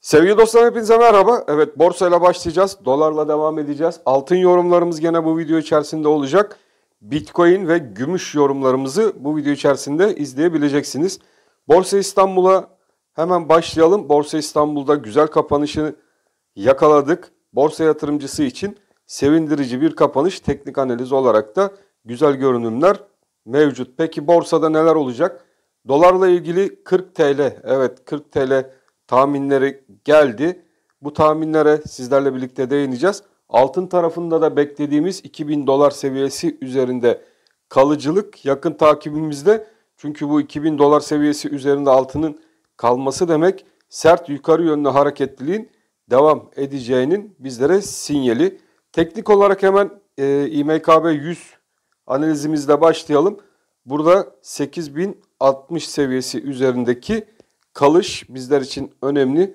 Sevgili dostlar hepinize merhaba. Evet borsayla başlayacağız. Dolarla devam edeceğiz. Altın yorumlarımız gene bu video içerisinde olacak. Bitcoin ve gümüş yorumlarımızı bu video içerisinde izleyebileceksiniz. Borsa İstanbul'a hemen başlayalım. Borsa İstanbul'da güzel kapanışı yakaladık. Borsa yatırımcısı için sevindirici bir kapanış. Teknik analiz olarak da güzel görünümler mevcut. Peki borsada neler olacak? Dolarla ilgili 40 TL, evet 40 TL tahminleri geldi. Bu tahminlere sizlerle birlikte değineceğiz. Altın tarafında da beklediğimiz 2000 dolar seviyesi üzerinde kalıcılık yakın takibimizde. Çünkü bu 2000 dolar seviyesi üzerinde altının kalması demek sert yukarı yönlü hareketliliğin devam edeceğinin bizlere sinyali. Teknik olarak hemen e, İMKB 100 analizimizle başlayalım. Burada 8060 seviyesi üzerindeki kalış bizler için önemli.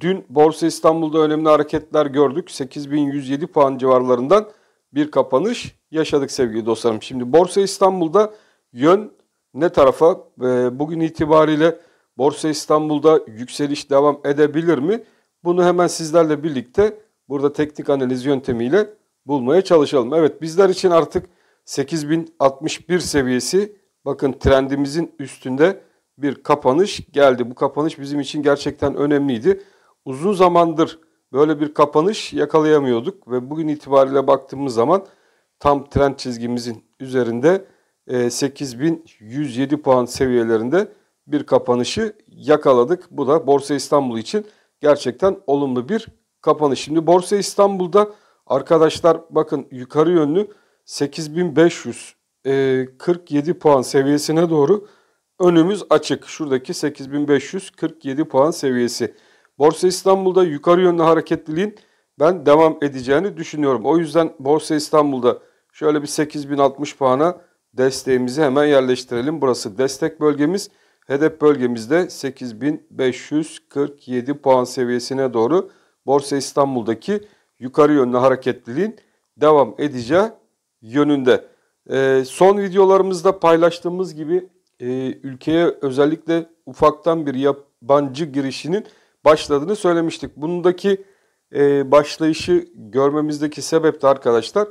Dün Borsa İstanbul'da önemli hareketler gördük. 8107 puan civarlarından bir kapanış yaşadık sevgili dostlarım. Şimdi Borsa İstanbul'da yön ne tarafa? Ee, bugün itibariyle Borsa İstanbul'da yükseliş devam edebilir mi? Bunu hemen sizlerle birlikte burada teknik analiz yöntemiyle bulmaya çalışalım. Evet bizler için artık 8061 seviyesi bakın trendimizin üstünde bir kapanış geldi. Bu kapanış bizim için gerçekten önemliydi. Uzun zamandır böyle bir kapanış yakalayamıyorduk ve bugün itibariyle baktığımız zaman tam trend çizgimizin üzerinde 8107 e, puan seviyelerinde bir kapanışı yakaladık. Bu da Borsa İstanbul için gerçekten olumlu bir kapanış. Şimdi Borsa İstanbul'da arkadaşlar bakın yukarı yönlü 8547 e, puan seviyesine doğru önümüz açık. Şuradaki 8547 puan seviyesi. Borsa İstanbul'da yukarı yönlü hareketliliğin ben devam edeceğini düşünüyorum. O yüzden Borsa İstanbul'da şöyle bir 8060 puana desteğimizi hemen yerleştirelim. Burası destek bölgemiz. Hedef bölgemizde 8547 puan seviyesine doğru Borsa İstanbul'daki yukarı yönlü hareketliliğin devam edeceği yönünde. Ee, son videolarımızda paylaştığımız gibi e, ülkeye özellikle ufaktan bir yabancı girişinin başladığını söylemiştik. Bundaki e, başlayışı görmemizdeki sebep de arkadaşlar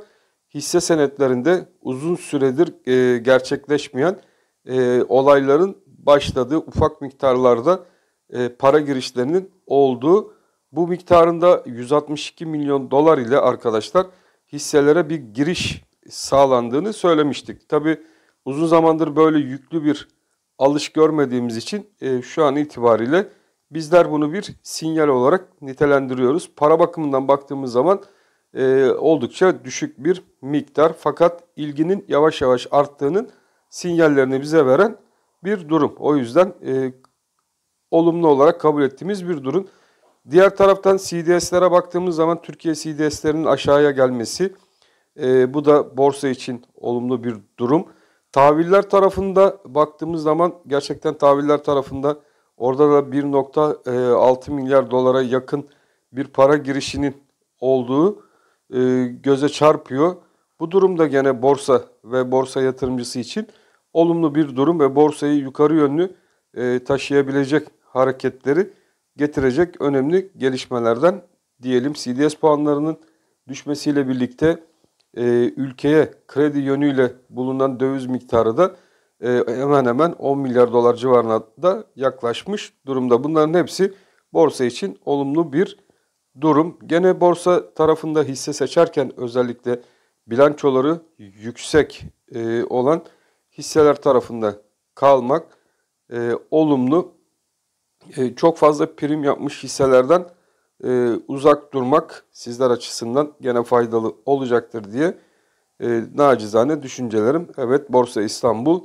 hisse senetlerinde uzun süredir e, gerçekleşmeyen e, olayların başladığı ufak miktarlarda e, para girişlerinin olduğu bu miktarında 162 milyon dolar ile arkadaşlar hisselere bir giriş sağlandığını söylemiştik. Tabi Uzun zamandır böyle yüklü bir alış görmediğimiz için e, şu an itibariyle bizler bunu bir sinyal olarak nitelendiriyoruz. Para bakımından baktığımız zaman e, oldukça düşük bir miktar fakat ilginin yavaş yavaş arttığının sinyallerini bize veren bir durum. O yüzden e, olumlu olarak kabul ettiğimiz bir durum. Diğer taraftan CDS'lere baktığımız zaman Türkiye CDS'lerinin aşağıya gelmesi e, bu da borsa için olumlu bir durum. Taviller tarafında baktığımız zaman gerçekten taviller tarafında orada da 1.6 e, milyar dolara yakın bir para girişinin olduğu e, göze çarpıyor. Bu durumda gene borsa ve borsa yatırımcısı için olumlu bir durum ve borsayı yukarı yönlü e, taşıyabilecek hareketleri getirecek önemli gelişmelerden diyelim. CDS puanlarının düşmesiyle birlikte e, ülkeye kredi yönüyle bulunan döviz miktarı da e, hemen hemen 10 milyar dolar civarına da yaklaşmış durumda. Bunların hepsi borsa için olumlu bir durum. Gene borsa tarafında hisse seçerken özellikle bilançoları yüksek e, olan hisseler tarafında kalmak e, olumlu. E, çok fazla prim yapmış hisselerden e, uzak durmak sizler açısından gene faydalı olacaktır diye e, nacizane düşüncelerim. Evet Borsa İstanbul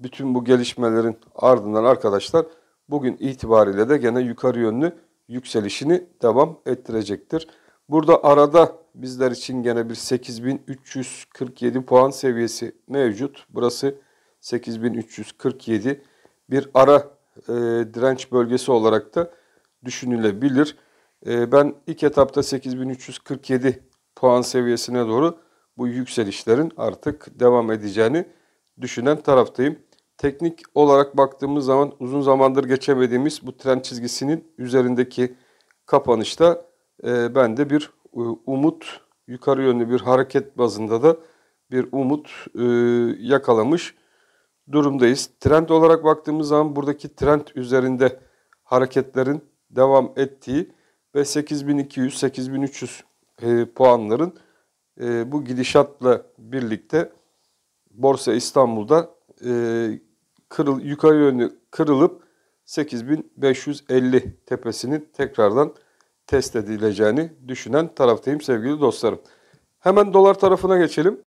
bütün bu gelişmelerin ardından arkadaşlar bugün itibariyle de gene yukarı yönlü yükselişini devam ettirecektir. Burada arada bizler için gene bir 8347 puan seviyesi mevcut. Burası 8347 bir ara e, direnç bölgesi olarak da düşünülebilir. Ee, ben ilk etapta 8347 puan seviyesine doğru bu yükselişlerin artık devam edeceğini düşünen taraftayım. Teknik olarak baktığımız zaman uzun zamandır geçemediğimiz bu tren çizgisinin üzerindeki kapanışta e, ben de bir e, umut, yukarı yönlü bir hareket bazında da bir umut e, yakalamış durumdayız. Trend olarak baktığımız zaman buradaki trend üzerinde hareketlerin devam ettiği ve 8200 8300 e, puanların e, bu gidişatla birlikte Borsa İstanbul'da e, kırıl yukarı yönlü kırılıp 8550 tepesini tekrardan test edileceğini düşünen taraftayım sevgili dostlarım. Hemen dolar tarafına geçelim.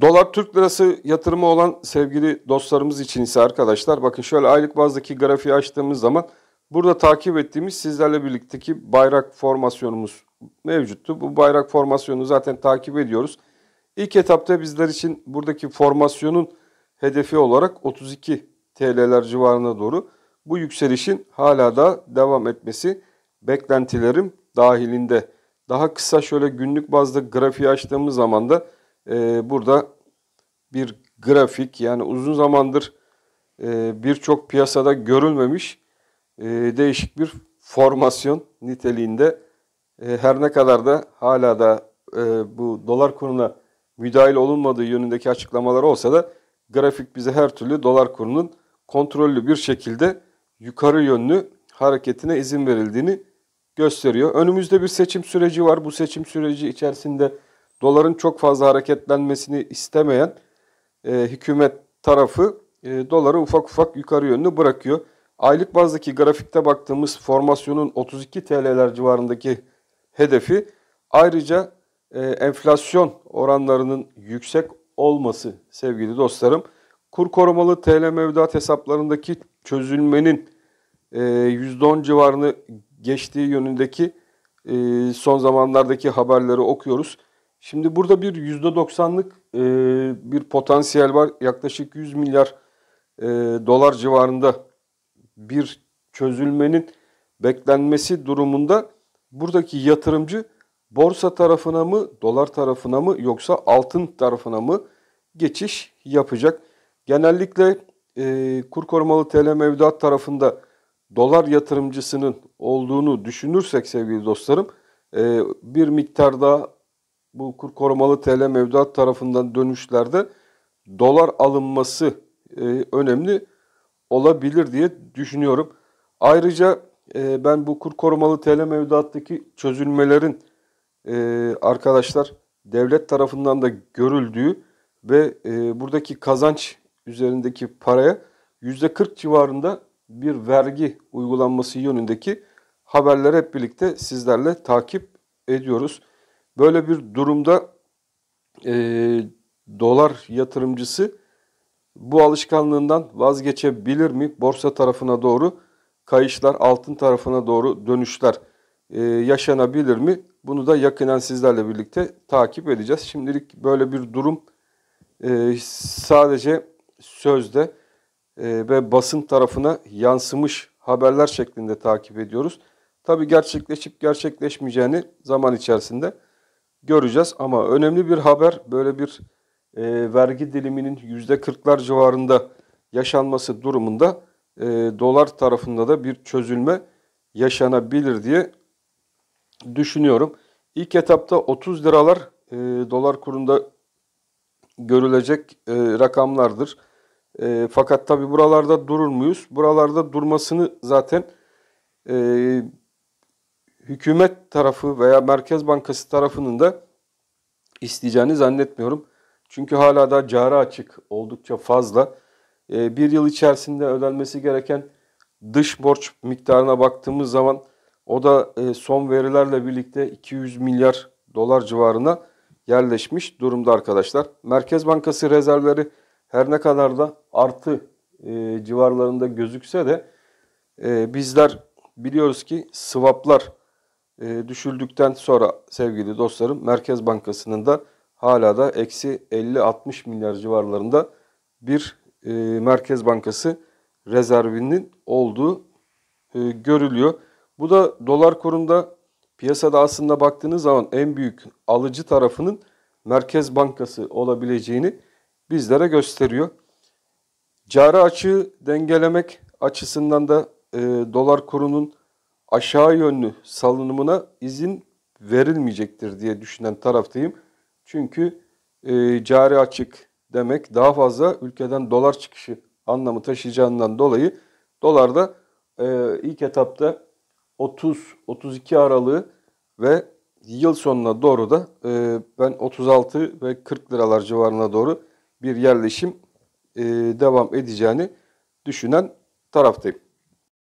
Dolar Türk lirası yatırımı olan sevgili dostlarımız için ise arkadaşlar bakın şöyle aylık bazdaki grafiği açtığımız zaman Burada takip ettiğimiz sizlerle birlikteki bayrak formasyonumuz mevcuttu. Bu bayrak formasyonunu zaten takip ediyoruz. İlk etapta bizler için buradaki formasyonun hedefi olarak 32 TL'ler civarına doğru bu yükselişin hala da devam etmesi beklentilerim dahilinde. Daha kısa şöyle günlük bazda grafiği açtığımız zaman da e, burada bir grafik yani uzun zamandır e, birçok piyasada görülmemiş e, değişik bir formasyon niteliğinde e, her ne kadar da hala da e, bu dolar kuruna müdahil olunmadığı yönündeki açıklamalar olsa da grafik bize her türlü dolar kurunun kontrollü bir şekilde yukarı yönlü hareketine izin verildiğini gösteriyor. Önümüzde bir seçim süreci var. Bu seçim süreci içerisinde doların çok fazla hareketlenmesini istemeyen e, hükümet tarafı e, doları ufak ufak yukarı yönlü bırakıyor. Aylık bazdaki grafikte baktığımız formasyonun 32 TL'ler civarındaki hedefi ayrıca e, enflasyon oranlarının yüksek olması sevgili dostlarım. Kur korumalı TL mevduat hesaplarındaki çözülmenin e, %10 civarını geçtiği yönündeki e, son zamanlardaki haberleri okuyoruz. Şimdi burada bir %90'lık e, bir potansiyel var. Yaklaşık 100 milyar e, dolar civarında bir çözülmenin beklenmesi durumunda buradaki yatırımcı borsa tarafına mı, dolar tarafına mı yoksa altın tarafına mı geçiş yapacak? Genellikle e, kur korumalı TL mevduat tarafında dolar yatırımcısının olduğunu düşünürsek sevgili dostlarım e, bir miktarda bu kur korumalı TL mevduat tarafından dönüşlerde dolar alınması e, önemli olabilir diye düşünüyorum. Ayrıca e, ben bu kur korumalı TL mevduattaki çözülmelerin e, arkadaşlar devlet tarafından da görüldüğü ve e, buradaki kazanç üzerindeki paraya %40 civarında bir vergi uygulanması yönündeki haberleri hep birlikte sizlerle takip ediyoruz. Böyle bir durumda e, dolar yatırımcısı bu alışkanlığından vazgeçebilir mi? Borsa tarafına doğru kayışlar, altın tarafına doğru dönüşler e, yaşanabilir mi? Bunu da yakından sizlerle birlikte takip edeceğiz. Şimdilik böyle bir durum e, sadece sözde e, ve basın tarafına yansımış haberler şeklinde takip ediyoruz. Tabi gerçekleşip gerçekleşmeyeceğini zaman içerisinde göreceğiz ama önemli bir haber böyle bir e, vergi diliminin %40'lar civarında yaşanması durumunda e, dolar tarafında da bir çözülme yaşanabilir diye düşünüyorum. İlk etapta 30 liralar e, dolar kurunda görülecek e, rakamlardır. E, fakat tabi buralarda durur muyuz? Buralarda durmasını zaten e, hükümet tarafı veya Merkez Bankası tarafının da isteyeceğini zannetmiyorum. Çünkü hala da cara açık oldukça fazla. E, bir yıl içerisinde ödenmesi gereken dış borç miktarına baktığımız zaman o da e, son verilerle birlikte 200 milyar dolar civarına yerleşmiş durumda arkadaşlar. Merkez Bankası rezervleri her ne kadar da artı e, civarlarında gözükse de e, bizler biliyoruz ki swaplar e, düşüldükten sonra sevgili dostlarım Merkez Bankası'nın da hala da eksi 50-60 milyar civarlarında bir e, Merkez Bankası rezervinin olduğu e, görülüyor. Bu da dolar kurunda piyasada aslında baktığınız zaman en büyük alıcı tarafının Merkez Bankası olabileceğini bizlere gösteriyor. Cari açığı dengelemek açısından da e, dolar kurunun aşağı yönlü salınımına izin verilmeyecektir diye düşünen taraftayım. Çünkü e, cari açık demek daha fazla ülkeden dolar çıkışı anlamı taşıyacağından dolayı dolar da e, ilk etapta 30-32 aralığı ve yıl sonuna doğru da e, ben 36 ve 40 liralar civarına doğru bir yerleşim e, devam edeceğini düşünen taraftayım.